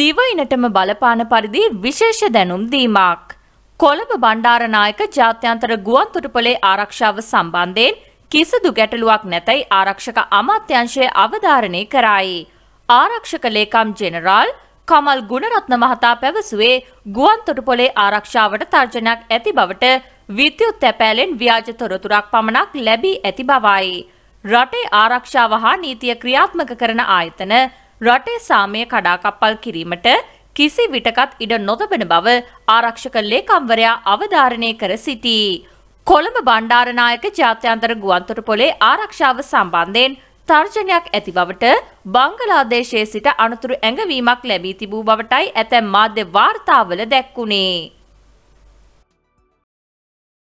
දිවයිනටම බලපාන පරිදි විශේෂ දැනුම් දීමක්. කොළඹ බණ්ඩාරනායක ජාත්‍යන්තර ගුවන්තොටුපලේ ආරක්ෂාව සම්බන්ධයෙන් කිසිදු ගැටලුවක් නැතයි ආරක්ෂක අමාත්‍යංශය අවධාරණය කරයි. ආරක්ෂක ලේකම් ජෙනරාල් කමල් ගුණරත්න මහතා පැවසුවේ ගුවන්තොටුපොලේ ආරක්ෂාවට තර්ජනයක් ඇති බවට විද්‍යුත් තැපෑලෙන් ව්‍යාජ තොරතුරක් පමණක් ලැබී ඇති බවයි. රටේ ආරක්ෂාව හා නීතිය ක්‍රියාත්මක කරන ආයතන රටේ සාමය කඩාකප්පල් කිරීමට කිසි විටකත් ඉඩ නොදබන බව ආරක්ෂක ලේකම්වරයා අවධාරණය කර සිටී. කොළඹ බණ්ඩාරනායක ජාත්‍යන්තර ගුවන්තොටුපොලේ ආරක්ෂාව සම්බන්ධයෙන් තර්ජනයක් ඇති බවට බංගලාදේශයේ සිට අනතුරු ඇඟවීමක් ලැබී තිබූ බවටයි ඇතැම් මාධ්‍ය වාර්තාවල දැක්වුණේ.